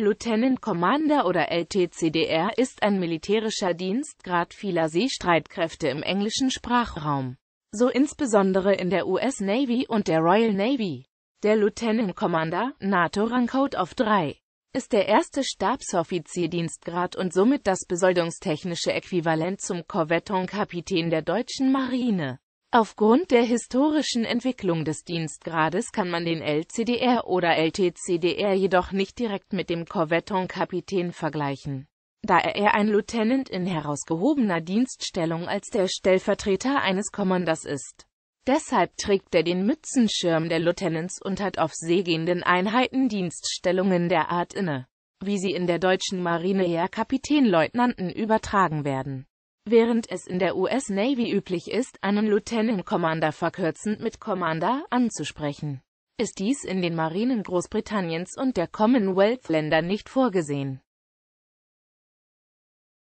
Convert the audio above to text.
Lieutenant Commander oder LTCDR ist ein militärischer Dienstgrad vieler Seestreitkräfte im englischen Sprachraum, so insbesondere in der US Navy und der Royal Navy. Der Lieutenant Commander, NATO-Rangcode auf 3, ist der erste Stabsoffizierdienstgrad und somit das besoldungstechnische Äquivalent zum Corveton-Kapitän der deutschen Marine. Aufgrund der historischen Entwicklung des Dienstgrades kann man den LCDR oder LTCDR jedoch nicht direkt mit dem Corvetton-Kapitän vergleichen da er eher ein Lieutenant in herausgehobener Dienststellung als der Stellvertreter eines Kommanders ist. Deshalb trägt er den Mützenschirm der Lieutenants und hat auf seegehenden Einheiten Dienststellungen der Art inne, wie sie in der deutschen Marine eher Kapitänleutnanten übertragen werden Während es in der US Navy üblich ist, einen Lieutenant Commander verkürzend mit Commander anzusprechen, ist dies in den Marinen Großbritanniens und der Commonwealth-Länder nicht vorgesehen.